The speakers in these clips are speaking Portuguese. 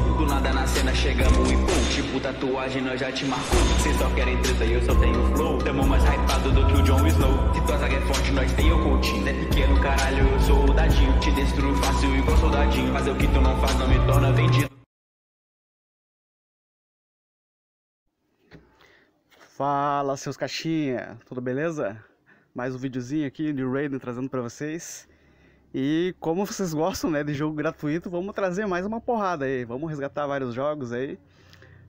bandido. Do nada na cena chegamos e pum. Tipo tatuagem, nós já te marcou. Cês só querem treta e eu só tenho flow. Tamo mais hypado do que o John Snow. Se tua zaga é forte, nós tem o coaching. É pequeno, caralho, eu sou o dadinho. Te destruo fácil igual soldadinho. Fazer é o que tu não faz não me torna vendido. Fala seus caixinha, tudo beleza? Mais um videozinho aqui de Raiden trazendo para vocês. E como vocês gostam, né, de jogo gratuito, vamos trazer mais uma porrada aí, vamos resgatar vários jogos aí.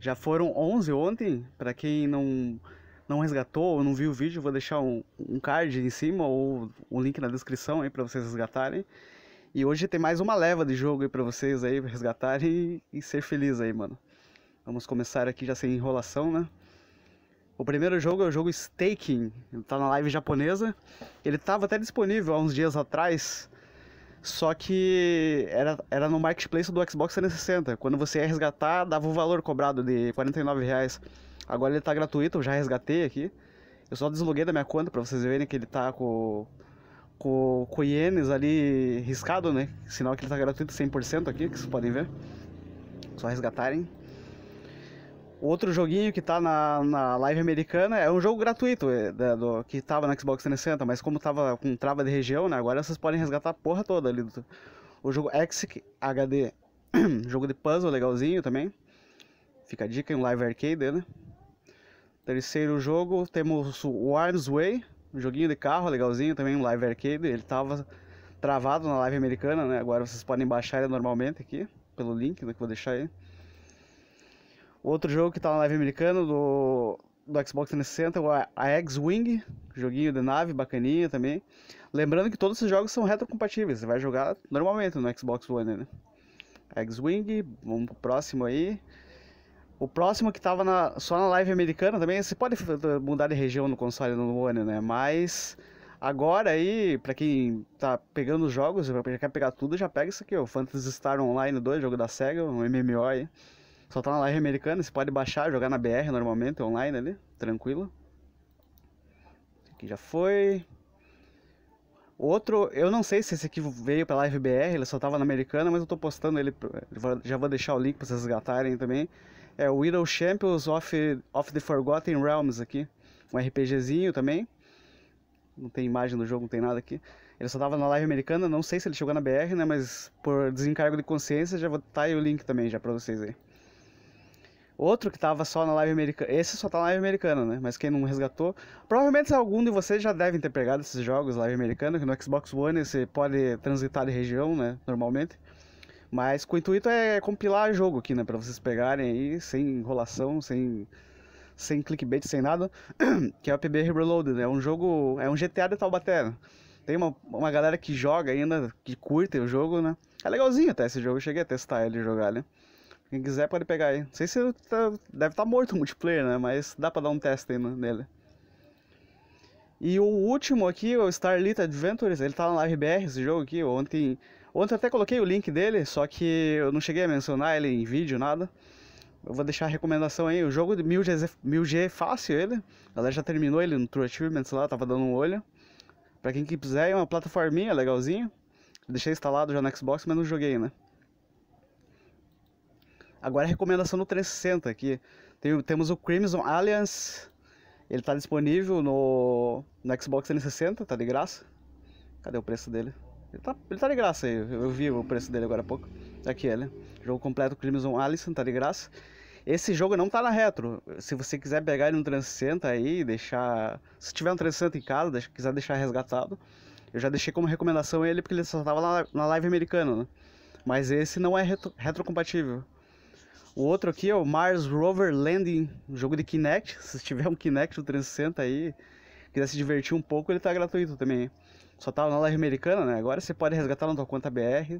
Já foram 11 ontem, para quem não não resgatou ou não viu o vídeo, vou deixar um, um card em cima ou um link na descrição aí para vocês resgatarem. E hoje tem mais uma leva de jogo aí para vocês aí resgatarem e, ser feliz aí, mano. Vamos começar aqui já sem enrolação, né? O primeiro jogo é o jogo Staking, ele tá na live japonesa. Ele estava até disponível há uns dias atrás só que era, era no marketplace do Xbox 360. Quando você ia resgatar, dava o valor cobrado de 49 reais. Agora ele tá gratuito, eu já resgatei aqui. Eu só desloguei da minha conta para vocês verem que ele tá com, com, com ienes ali riscado, né? Sinal que ele tá gratuito 100% aqui, que vocês podem ver. Só resgatarem. Outro joguinho que tá na, na live americana é um jogo gratuito é, da, do, que tava na Xbox 360, mas como tava com trava de região, né? Agora vocês podem resgatar a porra toda ali. Do, o jogo Exic HD, jogo de puzzle legalzinho também. Fica a dica em um live arcade, né? Terceiro jogo, temos o Arms Way, um joguinho de carro legalzinho também, um live arcade. Ele tava travado na live americana, né? Agora vocês podem baixar ele normalmente aqui, pelo link né, que eu vou deixar aí. Outro jogo que tá na live americana do, do Xbox 360 é a X-Wing, joguinho de nave, bacaninha também. Lembrando que todos esses jogos são retrocompatíveis, você vai jogar normalmente no Xbox One, né? X-Wing, vamos pro próximo aí. O próximo que tava na, só na live americana também, você pode mudar de região no console no One, né? Mas agora aí, pra quem tá pegando os jogos, já quer pegar tudo, já pega isso aqui, o Phantasy Star Online 2, jogo da SEGA, um MMO aí. Só tá na live americana, você pode baixar, jogar na BR normalmente, online ali, tranquilo. aqui já foi. Outro, eu não sei se esse aqui veio pra live BR, ele só tava na americana, mas eu tô postando ele, já vou deixar o link pra vocês resgatarem também. É o Widow Champions of, of the Forgotten Realms aqui, um RPGzinho também. Não tem imagem do jogo, não tem nada aqui. Ele só tava na live americana, não sei se ele chegou na BR, né, mas por desencargo de consciência já vou estar tá aí o link também já pra vocês aí. Outro que tava só na live americana. Esse só tá na live americana, né? Mas quem não resgatou. Provavelmente algum de vocês já devem ter pegado esses jogos live americana, que no Xbox One você pode transitar de região, né? Normalmente. Mas com o intuito é compilar jogo aqui, né? Pra vocês pegarem aí, sem enrolação, sem, sem clickbait, sem nada. que é o PB Reloaded, né? É um jogo. É um GTA de Taubaté. Né? Tem uma, uma galera que joga ainda, que curte o jogo, né? É legalzinho até esse jogo, eu cheguei a testar ele e jogar, né? Quem quiser pode pegar aí. Não sei se tá, deve estar tá morto o multiplayer, né? Mas dá pra dar um teste aí nele. E o último aqui, o Starlit Adventures, ele tá na RBR esse jogo aqui. Ontem, ontem até coloquei o link dele, só que eu não cheguei a mencionar ele em vídeo, nada. Eu vou deixar a recomendação aí. O jogo de 1000G, 1000G é fácil ele. Ela já terminou ele no True Achievements lá, tava dando um olho. Pra quem quiser, é uma plataforminha legalzinha. Deixei instalado já no Xbox, mas não joguei, né? Agora a recomendação no 360 aqui. Tem, temos o Crimson Alliance. Ele está disponível no, no Xbox 360, tá de graça. Cadê o preço dele? Ele tá, ele tá de graça aí, eu vi o preço dele agora há pouco. Aqui ele. Jogo completo Crimson Alliance, tá de graça. Esse jogo não tá na retro. Se você quiser pegar ele no 360 aí, deixar. Se tiver um 360 em casa, deixa, quiser deixar resgatado. Eu já deixei como recomendação ele porque ele só tava na live americana, né? Mas esse não é retro, retrocompatível. O outro aqui é o Mars Rover Landing, jogo de Kinect. Se tiver um Kinect do 360 aí, quiser se divertir um pouco, ele tá gratuito também. Só tá na live americana, né? Agora você pode resgatar na tua conta BR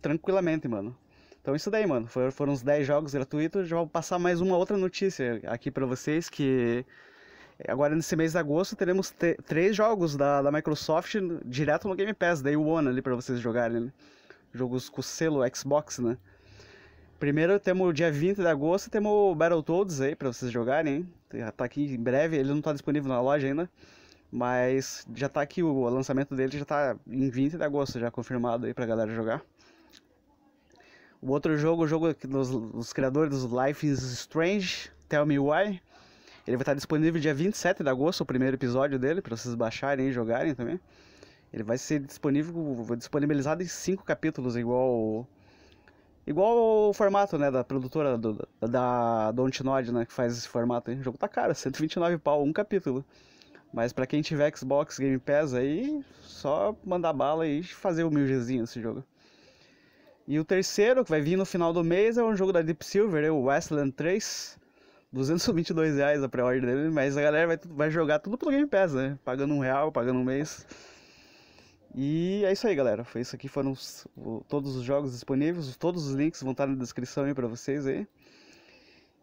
tranquilamente, mano. Então isso daí, mano. Foram uns 10 jogos gratuitos. Já vou passar mais uma outra notícia aqui para vocês que agora nesse mês de agosto teremos três jogos da, da, Microsoft direto no Game Pass, Day One ali para vocês jogarem, né? Jogos com selo Xbox, né? Primeiro temos dia 20 de agosto, temos o Battletoads aí pra vocês jogarem, Já Tá aqui em breve, ele não tá disponível na loja ainda. Mas já tá aqui, o lançamento dele já tá em 20 de agosto, já confirmado aí pra galera jogar. O outro jogo, o jogo dos, dos criadores dos Life is Strange, Tell Me Why. Ele vai estar tá disponível dia 27 de agosto, o primeiro episódio dele, para vocês baixarem e jogarem também. Ele vai ser disponível, disponibilizado em cinco capítulos, igual Igual o formato, né, da produtora do, da Dontnod, né, que faz esse formato. Hein? O jogo tá caro, 129 pau, um capítulo. Mas para quem tiver Xbox Game Pass aí, só mandar bala e fazer o milgezinho esse jogo. E o terceiro, que vai vir no final do mês, é um jogo da Deep Silver, né, o Westland 3. 222 reais a pré ordem dele, mas a galera vai, vai jogar tudo pelo Game Pass, né? Pagando um real, pagando um mês. E é isso aí, galera. Foi isso aqui foram os, o, todos os jogos disponíveis, todos os links vão estar na descrição aí para vocês aí.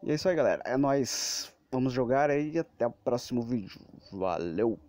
E é isso aí, galera. É nós. Vamos jogar aí e até o próximo vídeo. Valeu.